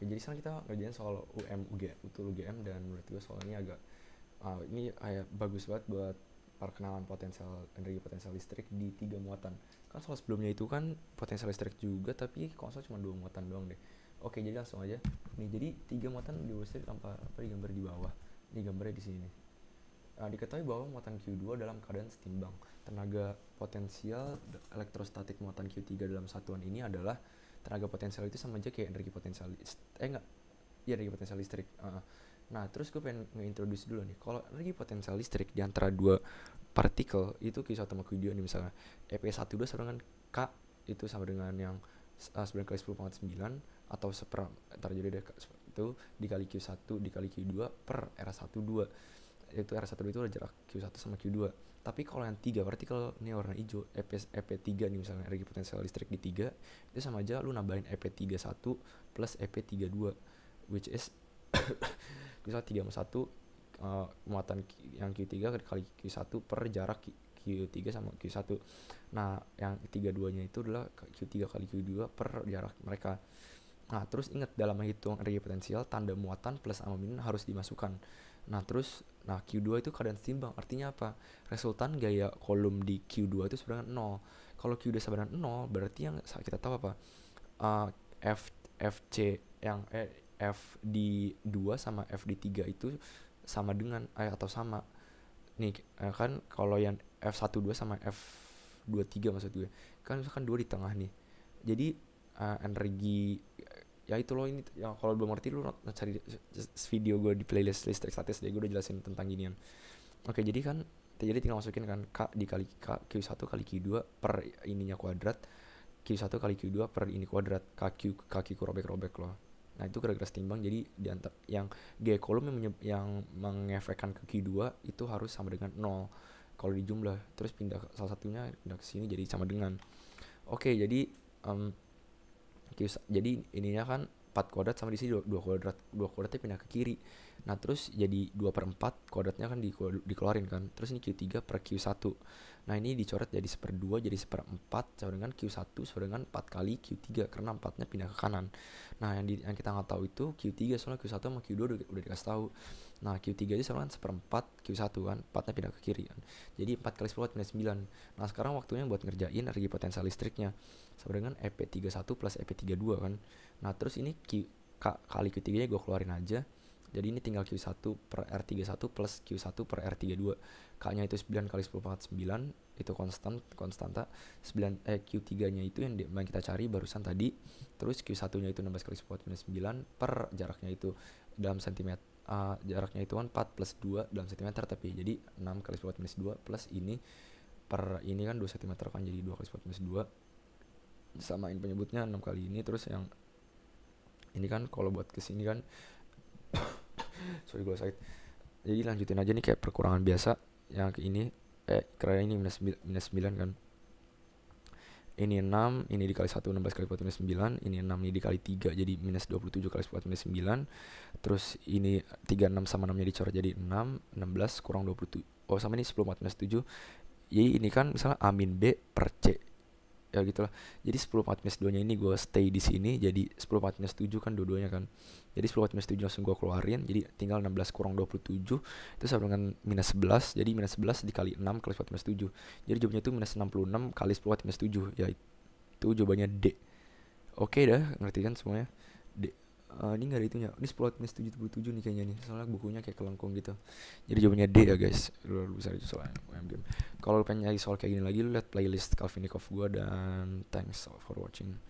Oke, jadi sekarang kita ngerjain soal UM UG, UTUL UGM dan menurut gue soal ini agak uh, ini kayak bagus banget buat perkenalan potensial energi potensial listrik di tiga muatan. Kan soal sebelumnya itu kan potensial listrik juga tapi konsol cuma dua muatan doang deh. Oke, jadi langsung aja. Nih, jadi tiga muatan di listrik tanpa apa gambar di bawah. Ini gambarnya di sini nih. Ah, diketahui bahwa muatan Q2 dalam keadaan setimbang. Tenaga potensial elektrostatik muatan Q3 dalam satuan ini adalah tenaga potensial itu sama aja kayak energi potensial eh enggak ya energi potensial listrik uh, nah terus gue pengen nge dulu nih kalau energi potensial listrik di antara dua partikel itu kisah sama video nih misalnya EP12 sama dengan K itu sama dengan yang uh, ah, 9 kali 10 pangkat 9 atau seper terjadi deh itu dikali Q1 dikali Q2 per R12 itu r 1 itu ada jarak Q1 sama Q2 tapi kalau yang tiga vertikal ini warna hijau EP, EP3 nih misalnya energi potensial listrik di 3 itu sama aja lu nambahin EP31 plus EP32 which is misalnya 3 sama 1 uh, eh, muatan yang Q3 kali Q1 per jarak Q3 sama Q1 nah yang ketiga duanya itu adalah Q3 kali Q2 per jarak mereka nah terus ingat dalam menghitung energi potensial tanda muatan plus amamin harus dimasukkan Nah terus nah Q2 itu keadaan seimbang artinya apa? Resultan gaya kolom di Q2 itu sebenarnya 0. Kalau Q2 sebenarnya 0 berarti yang kita tahu apa? Uh, F FC yang eh, F di 2 sama F di 3 itu sama dengan eh, atau sama. Nih eh, kan kalau yang F12 sama F23 maksud gue. Kan misalkan 2 di tengah nih. Jadi uh, energi ya itu loh ini ya kalau belum ngerti lu cari video gue di playlist listrik status deh gue udah jelasin tentang ginian oke jadi kan jadi tinggal masukin kan k dikali k q1 kali q2 per ininya kuadrat q1 kali q2 per ini kuadrat kq kq robek-robek loh nah itu kira-kira setimbang jadi diantar yang g kolom yang menyeb- yang mengefekkan ke q2 itu harus sama dengan 0 kalau dijumlah terus pindah salah satunya pindah ke sini jadi sama dengan oke jadi um, jadi ininya kan 4 kuadrat sama di sini 2 kuadrat 2 kuadratnya pindah ke kiri nah terus jadi 2 per 4 kuadratnya kan di, dikeluarin kan terus ini Q3 per Q1 nah ini dicoret jadi 1 per 2 jadi 1 per 4 sama dengan Q1 sama dengan 4 kali Q3 karena 4 nya pindah ke kanan nah yang, di, yang kita nggak tahu itu Q3 soalnya Q1 sama Q2 udah, udah dikasih tahu Nah Q3 itu sama kan seperempat Q1 kan, 4 pindah ke kiri kan. Jadi 4 kali 10 minus 9. Nah sekarang waktunya buat ngerjain energi potensial listriknya. Sama dengan EP31 plus EP32 kan. Nah terus ini Q, K, kali Q3 nya gue keluarin aja. Jadi ini tinggal Q1 per R31 plus Q1 per R32. K-nya itu 9 kali 10 pangkat 9, itu konstan, konstanta. 9, eh, Q3-nya itu yang, yang kita cari barusan tadi. Terus Q1-nya itu 16 kali 10 minus 9 per jaraknya itu dalam sentimeter uh, jaraknya itu kan 4 plus 2 dalam cm tapi jadi 6 kali 10 minus 2 plus ini per ini kan 2 cm kan jadi 2 kali 10 minus 2 samain penyebutnya 6 kali ini terus yang ini kan kalau buat kesini kan sorry gue sakit jadi lanjutin aja nih kayak perkurangan biasa yang ke ini eh kira ini minus, minus 9 kan ini 6, ini dikali 1 16 kali 4 minus 9, ini 6 ini dikali 3 jadi minus 27 kali 4 minus 9. Terus ini 3 6 sama 6-nya dicoret jadi 6, 16 kurang 27. Oh, sama ini 10 4 minus 7. Jadi ini kan misalnya A min B per C ya gitulah jadi 10 4 minus 2 nya ini gue stay di sini jadi 10 4 minus 7 kan dua-duanya kan jadi 10 4 minus 7 langsung gue keluarin jadi tinggal 16 kurang 27 itu sama dengan minus 11 jadi minus 11 dikali 6 kali 10 minus 7 jadi jawabannya itu minus 66 kali 10 minus 7 ya itu jawabannya D oke dah ngerti kan semuanya D uh, ini nggak ada itunya ini sepuluh minus tujuh nih kayaknya nih soalnya bukunya kayak kelengkung gitu jadi jawabannya D ya guys luar besar itu soalnya UMGM kalau pengen nyari soal kayak gini lagi lu lihat playlist Kalvinikov gue dan thanks for watching